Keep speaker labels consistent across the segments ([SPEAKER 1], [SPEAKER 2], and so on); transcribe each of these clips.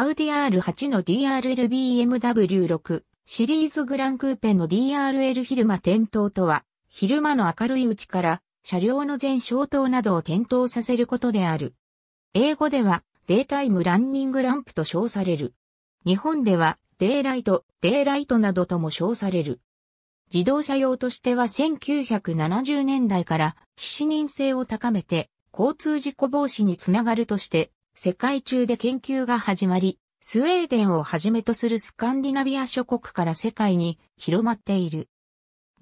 [SPEAKER 1] アウディ R8 の DRLBMW6 シリーズグランクーペの DRL 昼間点灯とは、昼間の明るいうちから車両の全消灯などを点灯させることである。英語では、デイタイムランニングランプと称される。日本では、デイライト、デイライトなどとも称される。自動車用としては1970年代から、非視認性を高めて、交通事故防止につながるとして、世界中で研究が始まり、スウェーデンをはじめとするスカンディナビア諸国から世界に広まっている。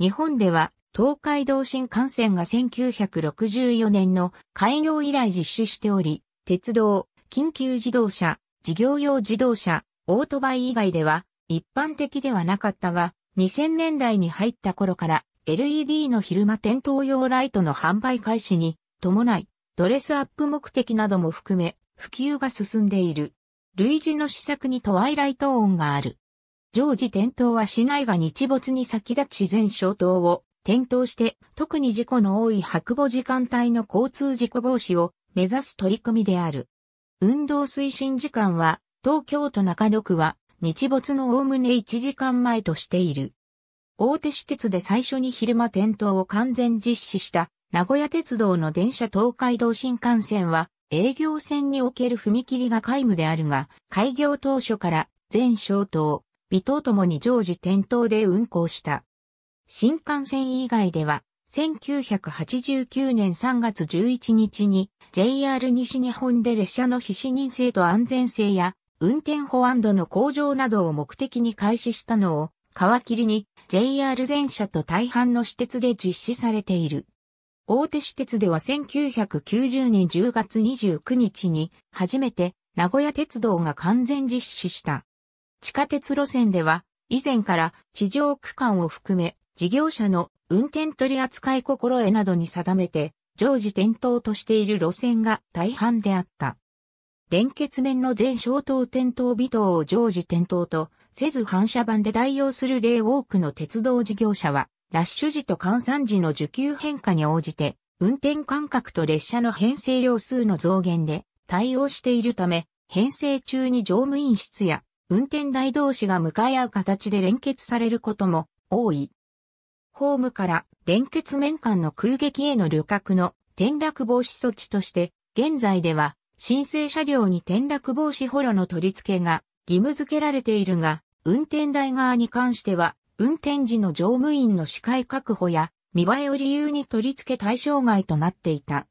[SPEAKER 1] 日本では東海道新幹線が1964年の開業以来実施しており、鉄道、緊急自動車、事業用自動車、オートバイ以外では一般的ではなかったが、2000年代に入った頃から LED の昼間点灯用ライトの販売開始に伴い、ドレスアップ目的なども含め、普及が進んでいる。類似の施策にトワイライト音がある。常時点灯はしないが日没に先立ち自然消灯を点灯して、特に事故の多い白母時間帯の交通事故防止を目指す取り組みである。運動推進時間は、東京都中野区は、日没のおおむね1時間前としている。大手私鉄で最初に昼間点灯を完全実施した、名古屋鉄道の電車東海道新幹線は、営業線における踏切が皆無であるが、開業当初から全小島、微等ともに常時点灯で運行した。新幹線以外では、1989年3月11日に JR 西日本で列車の非視認性と安全性や運転保安度の向上などを目的に開始したのを皮切りに JR 全社と大半の私鉄で実施されている。大手私鉄では1990年10月29日に初めて名古屋鉄道が完全実施した。地下鉄路線では以前から地上区間を含め事業者の運転取扱い心得などに定めて常時点灯としている路線が大半であった。連結面の全消灯点灯微灯を常時点灯とせず反射板で代用する例多くの鉄道事業者はラッシュ時と換算時の需給変化に応じて、運転間隔と列車の編成量数の増減で対応しているため、編成中に乗務員室や運転台同士が向かい合う形で連結されることも多い。ホームから連結面間の空撃への旅客の転落防止措置として、現在では申請車両に転落防止ホロの取り付けが義務付けられているが、運転台側に関しては運転時の乗務員の視界確保や見栄えを理由に取り付け対象外となっていた。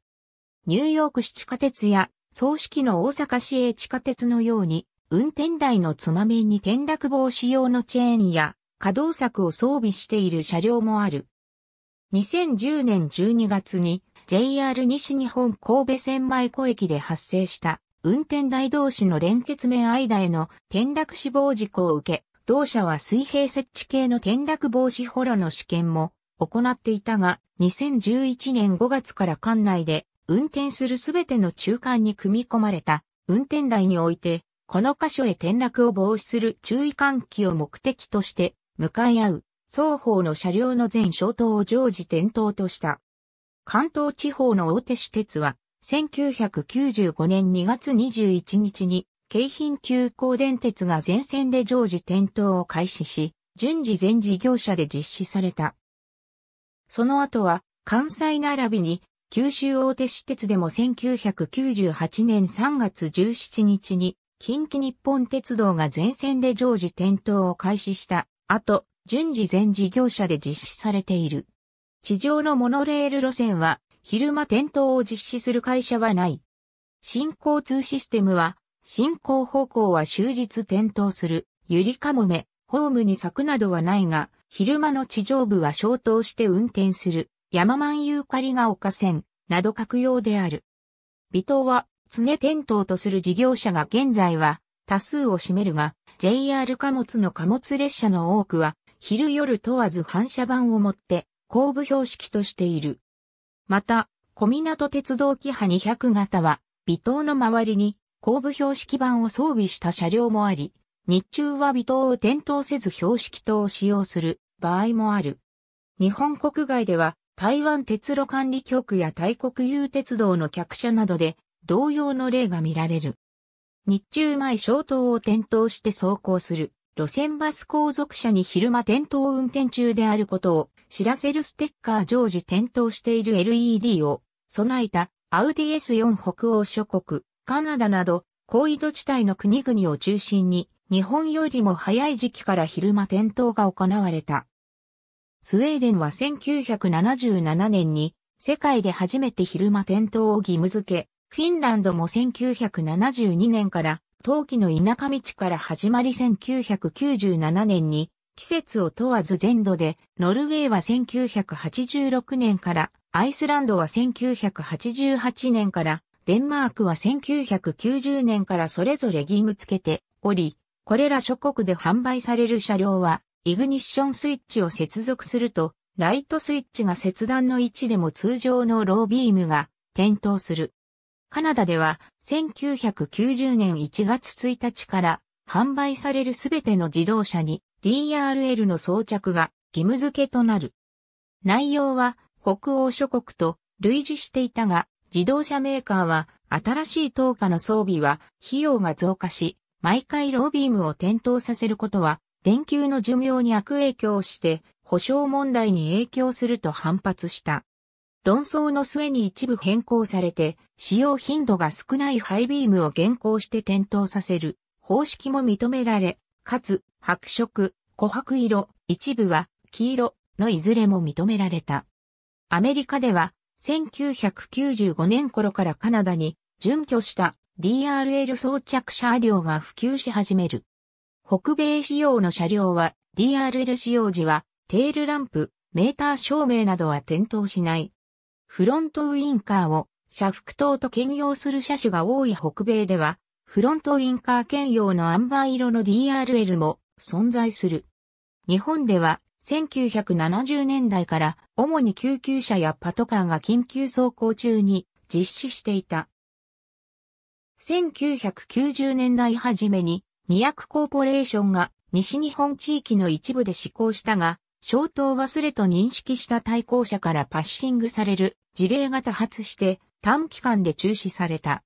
[SPEAKER 1] ニューヨーク市地下鉄や葬式の大阪市営地下鉄のように運転台のつまみに転落防止用のチェーンや稼働策を装備している車両もある。2010年12月に JR 西日本神戸線枚湖駅で発生した運転台同士の連結面間への転落死亡事故を受け、同社は水平設置系の転落防止ホロの試験も行っていたが、2011年5月から管内で運転するすべての中間に組み込まれた運転台において、この箇所へ転落を防止する注意喚起を目的として向かい合う双方の車両の全消灯を常時点灯とした。関東地方の大手私鉄は1995年2月21日に京浜急行電鉄が全線で常時点灯を開始し、順次全事業者で実施された。その後は、関西並びに、九州大手私鉄でも1998年3月17日に、近畿日本鉄道が全線で常時点灯を開始した後、順次全事業者で実施されている。地上のモノレール路線は、昼間点灯を実施する会社はない。新交通システムは、進行方向は終日点灯する、ゆりかもめ、ホームに柵などはないが、昼間の地上部は消灯して運転する、山満ゆかりが丘線、など各用である。微糖は、常点灯とする事業者が現在は、多数を占めるが、JR 貨物の貨物列車の多くは、昼夜問わず反射板を持って、後部標識としている。また、小港鉄道機波200型は、微糖の周りに後部標識板を装備した車両もあり、日中は微灯を点灯せず標識灯を使用する場合もある。日本国外では台湾鉄路管理局や大国有鉄道の客車などで同様の例が見られる。日中前消灯を点灯して走行する路線バス後続車に昼間点灯運転中であることを知らせるステッカー常時点灯している LED を備えたアウディ S4 北欧諸国カナダなど、高緯度地帯の国々を中心に、日本よりも早い時期から昼間点灯が行われた。スウェーデンは1977年に、世界で初めて昼間点灯を義務付け、フィンランドも1972年から、冬季の田舎道から始まり1997年に、季節を問わず全土で、ノルウェーは1986年から、アイスランドは1988年から、デンマークは1990年からそれぞれ義務付けており、これら諸国で販売される車両は、イグニッションスイッチを接続すると、ライトスイッチが切断の位置でも通常のロービームが点灯する。カナダでは1990年1月1日から販売されるすべての自動車に DRL の装着が義務付けとなる。内容は北欧諸国と類似していたが、自動車メーカーは新しい灯火の装備は費用が増加し、毎回ロービームを点灯させることは電球の寿命に悪影響して保証問題に影響すると反発した。論争の末に一部変更されて、使用頻度が少ないハイビームを現行して点灯させる方式も認められ、かつ、白色、琥珀色、一部は黄色のいずれも認められた。アメリカでは1995年頃からカナダに準拠した DRL 装着車両が普及し始める。北米仕様の車両は DRL 使用時はテールランプ、メーター照明などは点灯しない。フロントウインカーを車腹灯と兼用する車種が多い北米では、フロントウインカー兼用のアンバー色の DRL も存在する。日本では1970年代から主に救急車やパトカーが緊急走行中に実施していた。1990年代初めに、200コーポレーションが西日本地域の一部で施行したが、消灯忘れと認識した対向車からパッシングされる事例が多発して短期間で中止された。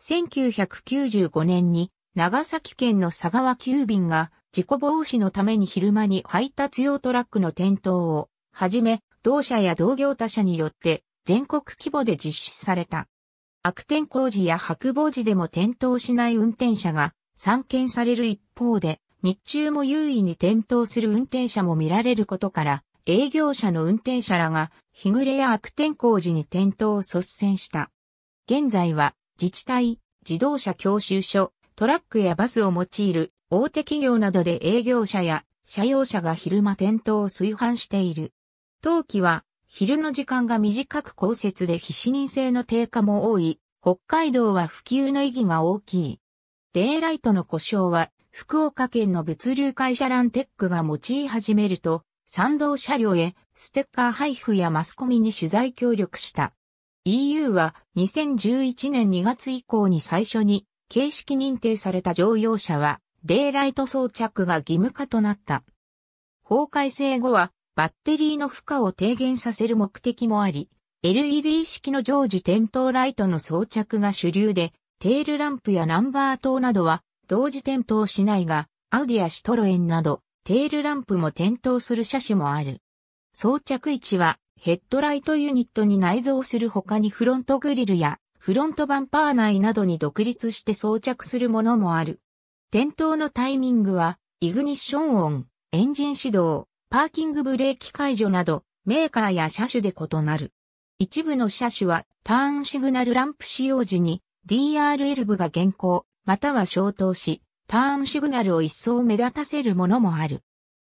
[SPEAKER 1] 1995年に長崎県の佐川急便が事故防止のために昼間に配達用トラックの点灯を、はじめ、同社や同業他社によって全国規模で実施された。悪天候時や白棒時でも点灯しない運転者が散見される一方で、日中も優位に点灯する運転者も見られることから、営業者の運転者らが日暮れや悪天候時に点灯を率先した。現在は自治体、自動車教習所、トラックやバスを用いる大手企業などで営業者や社用車が昼間店頭を炊飯している。冬季は昼の時間が短く降雪で非視認性の低下も多い。北海道は普及の意義が大きい。デイライトの故障は福岡県の物流会社ランテックが用い始めると、賛同車両へステッカー配布やマスコミに取材協力した。EU は2011年2月以降に最初に形式認定された乗用車はデイライト装着が義務化となった。法改正後は、バッテリーの負荷を低減させる目的もあり、LED 式の常時点灯ライトの装着が主流で、テールランプやナンバー灯などは同時点灯しないが、アウディやシトロエンなど、テールランプも点灯する車種もある。装着位置は、ヘッドライトユニットに内蔵する他にフロントグリルや、フロントバンパー内などに独立して装着するものもある。点灯のタイミングは、イグニッション音、エンジン始動、パーキングブレーキ解除など、メーカーや車種で異なる。一部の車種は、ターンシグナルランプ使用時に、DRL 部が現行、または消灯し、ターンシグナルを一層目立たせるものもある。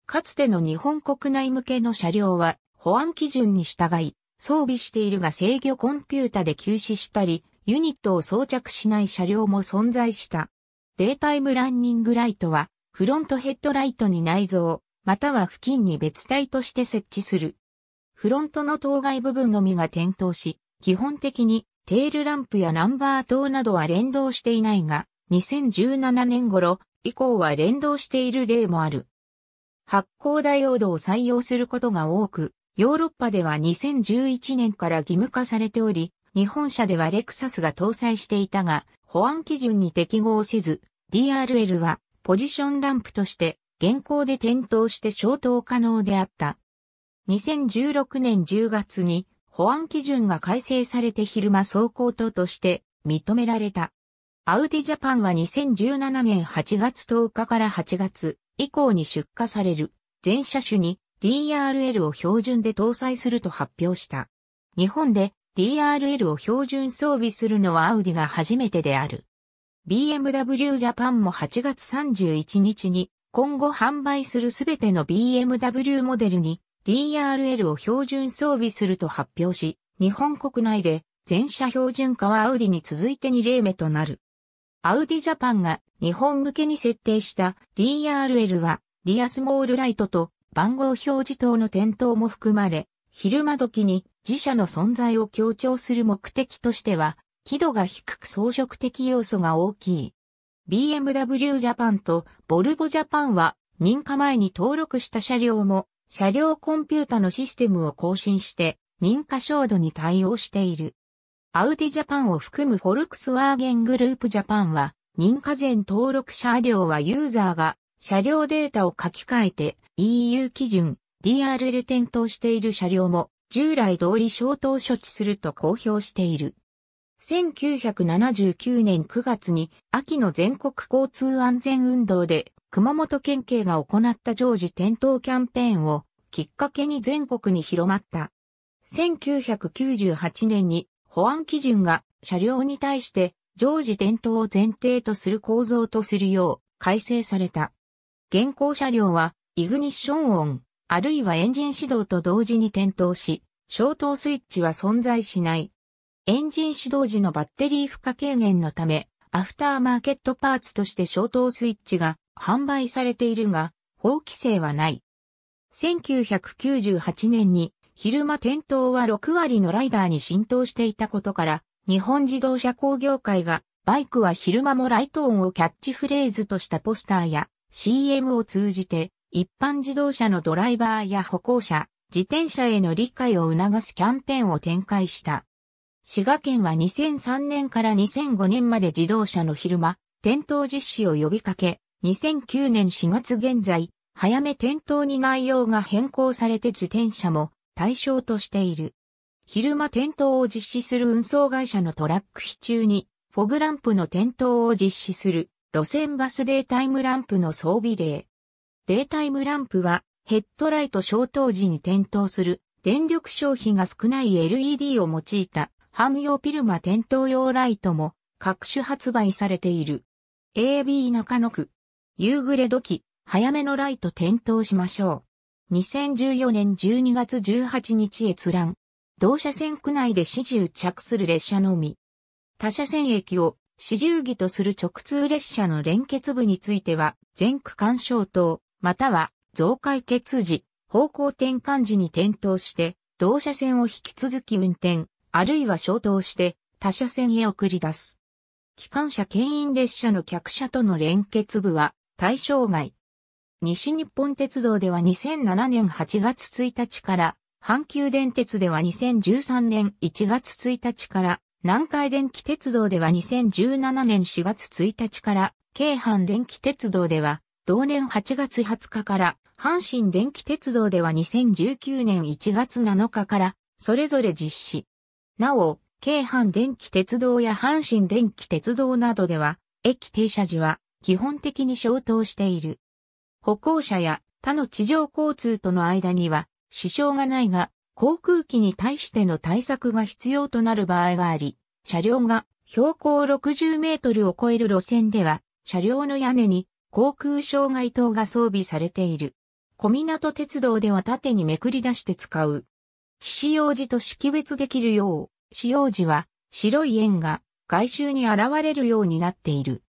[SPEAKER 1] かつての日本国内向けの車両は、保安基準に従い、装備しているが制御コンピュータで休止したり、ユニットを装着しない車両も存在した。データイムランニングライトは、フロントヘッドライトに内蔵、または付近に別体として設置する。フロントの当該部分のみが点灯し、基本的にテールランプやナンバー灯などは連動していないが、2017年頃以降は連動している例もある。発光ダイオードを採用することが多く、ヨーロッパでは2011年から義務化されており、日本車ではレクサスが搭載していたが、保安基準に適合せず、DRL はポジションランプとして現行で点灯して消灯可能であった。2016年10月に保安基準が改正されて昼間走行灯として認められた。アウディジャパンは2017年8月10日から8月以降に出荷される全車種に DRL を標準で搭載すると発表した。日本で DRL を標準装備するのはアウディが初めてである。BMW ジャパンも8月31日に今後販売するすべての BMW モデルに DRL を標準装備すると発表し、日本国内で全車標準化はアウディに続いて2例目となる。アウディジャパンが日本向けに設定した DRL は、リアスモールライトと番号表示灯の点灯も含まれ、昼間時に自社の存在を強調する目的としては、輝度が低く装飾的要素が大きい。BMW ジャパンとボルボジャパンは認可前に登録した車両も車両コンピュータのシステムを更新して認可照度に対応している。アウディジャパンを含むフォルクスワーゲングループジャパンは認可前登録車両はユーザーが車両データを書き換えて EU 基準 DRL 点灯している車両も従来通り消灯処置すると公表している。1979年9月に秋の全国交通安全運動で熊本県警が行った常時点灯キャンペーンをきっかけに全国に広まった。1998年に保安基準が車両に対して常時点灯を前提とする構造とするよう改正された。現行車両はイグニッション音、あるいはエンジン始動と同時に点灯し、消灯スイッチは存在しない。エンジン始動時のバッテリー負荷軽減のため、アフターマーケットパーツとして消灯スイッチが販売されているが、法規制はない。1998年に昼間点灯は6割のライダーに浸透していたことから、日本自動車工業会がバイクは昼間もライトオンをキャッチフレーズとしたポスターや CM を通じて一般自動車のドライバーや歩行者、自転車への理解を促すキャンペーンを展開した。滋賀県は2003年から2005年まで自動車の昼間、転倒実施を呼びかけ、2009年4月現在、早め転倒に内容が変更されて自転車も対象としている。昼間転倒を実施する運送会社のトラック比中に、フォグランプの点灯を実施する路線バスデータイムランプの装備例。デイタイムランプはヘッドライト消灯時に点灯する電力消費が少ない LED を用いた汎用ピルマ点灯用ライトも各種発売されている。AB 中野区。夕暮れ時、早めのライト点灯しましょう。2014年12月18日閲覧。同車線区内で始終着する列車のみ。他車線駅を始終儀とする直通列車の連結部については、全区間消灯、または増改欠時、方向転換時に点灯して、同車線を引き続き運転、あるいは消灯して他車線へ送り出す。機関車牽引列車の客車との連結部は対象外。西日本鉄道では2007年8月1日から、阪急電鉄では2013年1月1日から、南海電気鉄道では2017年4月1日から、京阪電気鉄道では同年8月20日から阪神電気鉄道では2019年1月7日からそれぞれ実施。なお、京阪電気鉄道や阪神電気鉄道などでは駅停車時は基本的に消灯している。歩行者や他の地上交通との間には支障がないが、航空機に対しての対策が必要となる場合があり、車両が標高60メートルを超える路線では、車両の屋根に航空障害灯が装備されている。小港鉄道では縦にめくり出して使う。非使用時と識別できるよう、使用時は白い円が外周に現れるようになっている。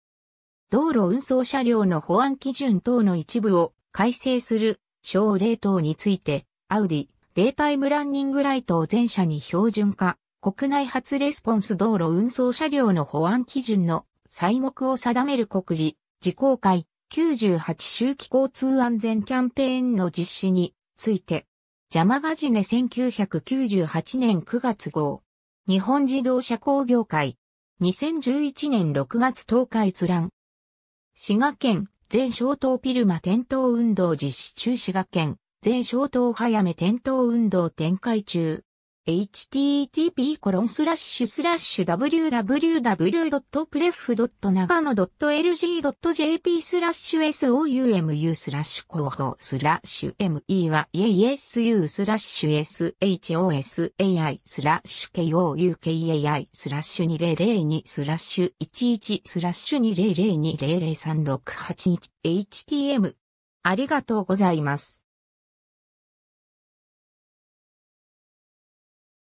[SPEAKER 1] 道路運送車両の保安基準等の一部を改正する省令等について、アウディ、データイムランニングライトを全車に標準化、国内初レスポンス道路運送車両の保安基準の細目を定める告示、自公開、98周期交通安全キャンペーンの実施について、ジャマガジネ1998年9月号、日本自動車工業会、2011年6月10日閲覧。滋賀県全消灯ピルマ転倒運動実施中滋賀県全消灯早め転倒運動展開中。http www.pref.nagano.lg.jp スラッシュ s o u m u m o スラッシュスラッシュ me は esu スラッシュ shosai スラッシュ koukai スラッシュ2002スラッシュ11スラッシュ2 0 0 2 0 0 3 6 8日 htm ありがとうございます。